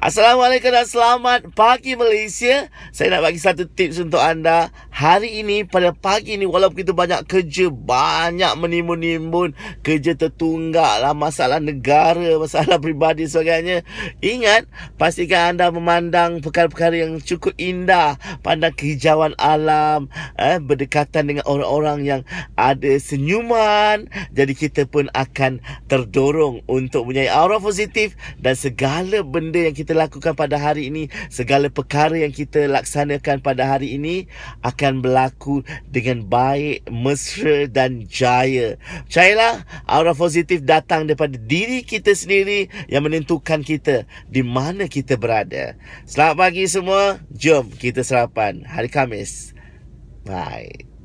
Assalamualaikum dan selamat pagi Malaysia. Saya nak bagi satu tips untuk anda. Hari ini pada pagi ini walaupun kita banyak kerja, banyak menimbun-nimbun, kerja tertunggak lah masalah negara, masalah peribadi sebagainya. Ingat, pastikan anda memandang perkara-perkara yang cukup indah, pandang kehijauan alam, eh, berdekatan dengan orang-orang yang ada senyuman. Jadi kita pun akan terdorong untuk punya aura positif dan segala benda yang kita kita lakukan pada hari ini, segala perkara yang kita laksanakan pada hari ini akan berlaku dengan baik, mesra dan jaya. Percayalah, aura positif datang daripada diri kita sendiri yang menentukan kita di mana kita berada. Selamat pagi semua. Jom kita sarapan hari Kamis. Bye.